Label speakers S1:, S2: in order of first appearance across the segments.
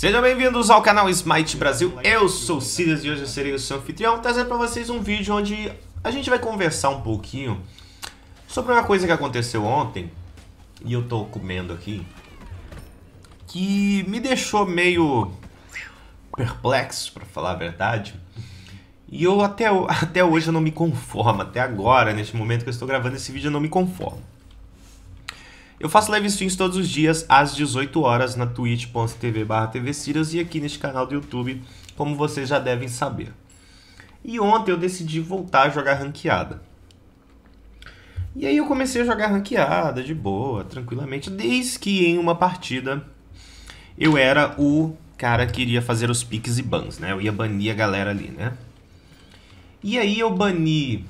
S1: Sejam bem-vindos ao canal Smite Brasil, eu sou o Sirius e hoje eu serei o seu anfitrião trazendo para vocês um vídeo onde a gente vai conversar um pouquinho sobre uma coisa que aconteceu ontem e eu tô comendo aqui que me deixou meio perplexo, para falar a verdade. E eu até, até hoje eu não me conformo, até agora, neste momento que eu estou gravando esse vídeo, eu não me conformo. Eu faço live streams todos os dias às 18 horas na twitch.tv barra e aqui neste canal do YouTube, como vocês já devem saber. E ontem eu decidi voltar a jogar ranqueada. E aí eu comecei a jogar ranqueada de boa, tranquilamente, desde que em uma partida eu era o cara que iria fazer os piques e bans, né? Eu ia banir a galera ali, né? E aí eu bani...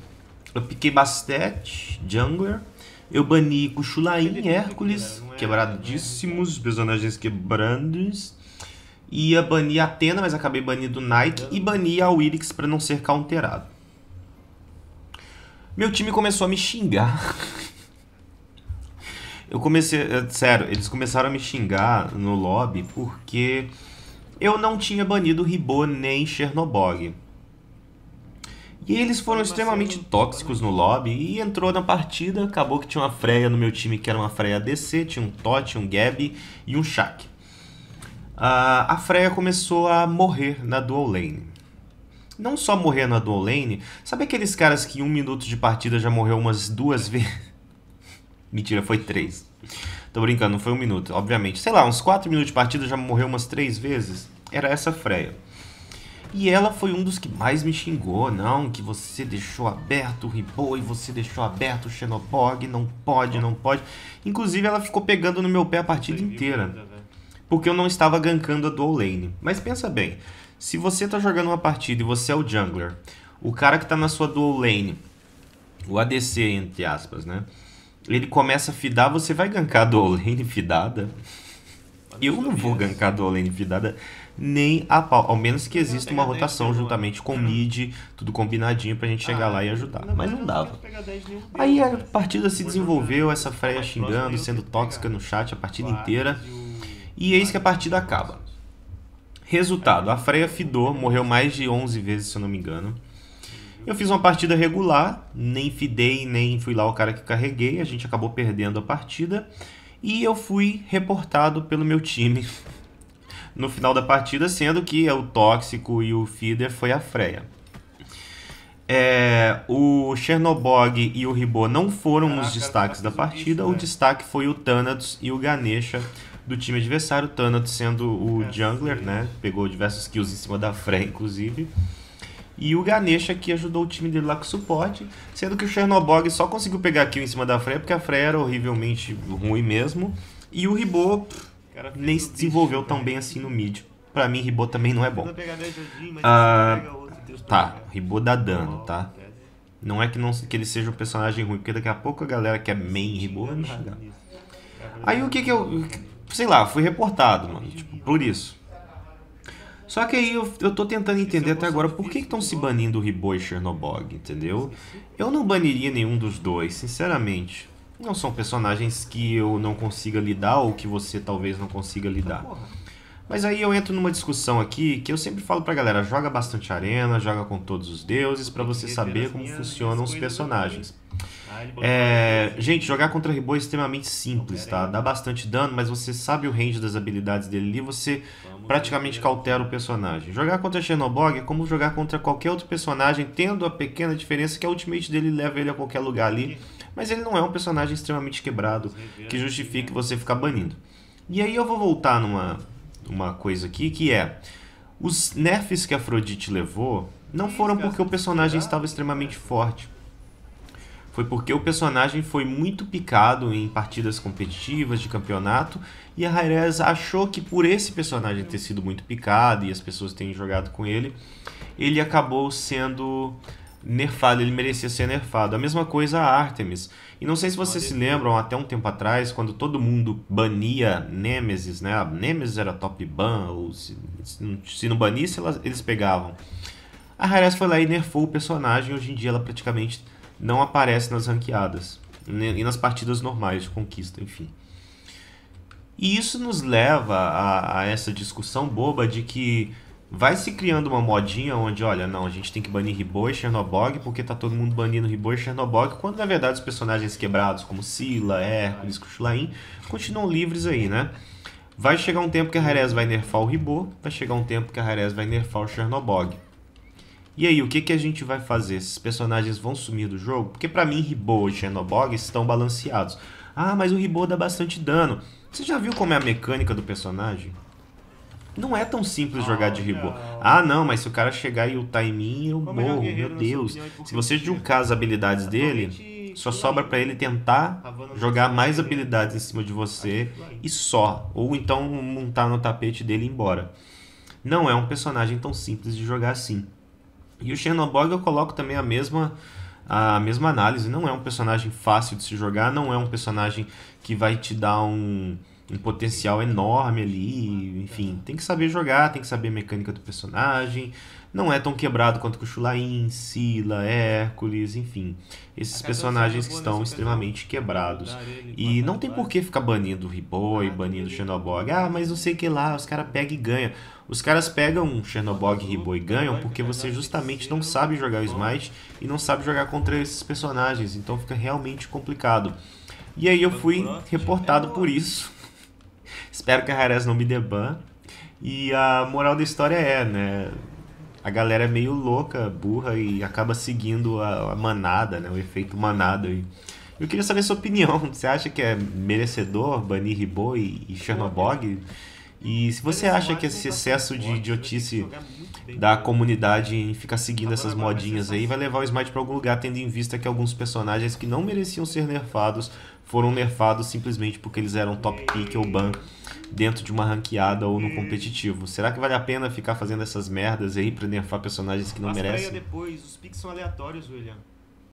S1: Eu piquei Bastet, Jungler, eu bani Cuchulain, é Hércules, né? é quebradíssimos, personagens quebrandos. Ia banir Atena, mas acabei banindo Nike. E bani a Wilix para não ser counterado. Meu time começou a me xingar. Eu comecei. Eh, sério, eles começaram a me xingar no lobby porque eu não tinha banido Ribô nem Chernobog. E eles foram extremamente tóxicos no lobby e entrou na partida. Acabou que tinha uma freia no meu time que era uma freia ADC, tinha um Totti, um Gab e um Shaq. a freia começou a morrer na dual lane. Não só morrer na dual lane, sabe aqueles caras que em um minuto de partida já morreu umas duas vezes? Mentira, foi três. Tô brincando, não foi um minuto, obviamente. Sei lá, uns quatro minutos de partida já morreu umas três vezes. Era essa freia. E ela foi um dos que mais me xingou, não, que você deixou aberto o e você deixou aberto o Xenoborg, não pode, não pode. Inclusive ela ficou pegando no meu pé a partida inteira, né? porque eu não estava gankando a dual lane. Mas pensa bem, se você está jogando uma partida e você é o jungler, o cara que está na sua dual lane, o ADC entre aspas, né? Ele começa a fidar, você vai gankar a dual lane fidada? Eu não vou né? gankar do Olane Vidada nem a pau, ao menos que exista uma rotação juntamente com o mid, tudo combinadinho pra gente chegar ah, lá e ajudar. Mas não dava. Aí a partida se desenvolveu, essa Freia xingando, sendo tóxica no chat a partida inteira. E eis que a partida acaba. Resultado, a Freya fidou, morreu mais de 11 vezes, se eu não me engano. Eu fiz uma partida regular, nem fidei, nem fui lá o cara que carreguei, a gente acabou perdendo a partida e eu fui reportado pelo meu time no final da partida, sendo que o Tóxico e o Feeder foi a Freya. É, o Chernobog e o Ribô não foram Caraca, os destaques da partida, isso, o destaque foi o Thanatos e o Ganesha do time adversário, o Thanatos sendo o é jungler, né? Pegou diversos kills em cima da Freya, inclusive. E o Ganesha que ajudou o time dele lá com suporte, sendo que o Chernobog só conseguiu pegar kill em cima da Freya, porque a Freya era horrivelmente ruim mesmo. E o Ribô nem se desenvolveu tão bem assim no mid. Pra mim, Ribô também não é bom. Ah, tá, Ribô dá dano, tá? Não é que, não, que ele seja um personagem ruim, porque daqui a pouco a galera que é main Ribô vai me xingar. Aí o que que eu... Sei lá, fui reportado, mano, tipo, por isso. Só que aí eu, eu tô tentando é entender até agora por que estão se né? banindo o Ribô e Chernobog, entendeu? Eu não baniria nenhum dos dois, sinceramente. Não são personagens que eu não consiga lidar ou que você talvez não consiga lidar. Mas aí eu entro numa discussão aqui que eu sempre falo pra galera, joga bastante arena, joga com todos os deuses para você saber como funcionam os personagens. Ah, é, gente, jogar contra Ribô é extremamente simples, tá? Dá bastante dano, mas você sabe o range das habilidades dele ali, você praticamente cautela o personagem. Jogar contra Xenobog é como jogar contra qualquer outro personagem, tendo a pequena diferença que a ultimate dele leva ele a qualquer lugar ali, mas ele não é um personagem extremamente quebrado que justifique né? você ficar banindo. E aí eu vou voltar numa uma coisa aqui que é os nerfs que a Afrodite levou não foram porque o personagem estava extremamente forte foi porque o personagem foi muito picado em partidas competitivas de campeonato e a Rairez achou que por esse personagem ter sido muito picado e as pessoas terem jogado com ele, ele acabou sendo nerfado, ele merecia ser nerfado. A mesma coisa a Artemis. E não sei se vocês se lembram, até um tempo atrás, quando todo mundo bania Nemesis, né? A Nemesis era top ban, ou se, se não banisse, elas, eles pegavam. A Rares foi lá e nerfou o personagem, hoje em dia ela praticamente não aparece nas ranqueadas e nas partidas normais de conquista, enfim. E isso nos leva a, a, essa discussão boba de que vai se criando uma modinha onde, olha, não, a gente tem que banir Riboi e Chernobog porque tá todo mundo banindo Riboi e Chernobog, quando na verdade os personagens quebrados como Sila, Hércules, Kushulain continuam livres aí, né? Vai chegar um tempo que a Rarez vai nerfar o Ribô, vai chegar um tempo que a Rarez vai nerfar o Chernobog. E aí, o que, que a gente vai fazer? Esses personagens vão sumir do jogo? Porque para mim, Ribou e Xenobog estão balanceados. Ah, mas o Ribou dá bastante dano. Você já viu como é a mecânica do personagem? Não é tão simples jogar de ah, Ribou. Ah, não, mas se o cara chegar e ultar em mim, eu morro, meu Deus. Se você juntar as habilidades tá dele, só sobra para ele tentar jogar mais habilidades em cima de você e só. Ou então montar no tapete dele e ir embora. Não é um personagem tão simples de jogar assim. E o Chernobog eu coloco também a mesma a mesma análise. Não é um personagem fácil de se jogar, não é um personagem que vai te dar um um potencial enorme ali, enfim, tem que saber jogar, tem que saber a mecânica do personagem. Não é tão quebrado quanto Cuchulain, Sila, Hércules, enfim. Esses personagens que estão extremamente quebrados. E não tem por que ficar banindo o Riboy, ah, banindo o Xenobog. Ah, mas não sei o que lá, os caras pegam e ganham. Os caras pegam Chernobog, Ribô e ganham é porque você justamente não é sabe jogar o Smite e não sabe jogar contra esses personagens, então fica realmente complicado. E aí eu fui reportado por isso Espero que a Rares não me dê ban. E a moral da história é, né? A galera é meio louca, burra e acaba seguindo a, a manada, né? O efeito manada. E eu queria saber sua opinião. Você acha que é merecedor banir Ribô e, e Chernobog? E se você acha que esse excesso de idiotice é da comunidade em ficar seguindo essas modinhas aí vai levar o Smite para algum lugar, tendo em vista que alguns personagens que não mereciam ser nerfados foram nerfados simplesmente porque eles eram top pick ou ban dentro de uma ranqueada ou no competitivo. Será que vale a pena ficar fazendo essas merdas aí para nerfar personagens que não merecem? Depois, os picks são aleatórios, William.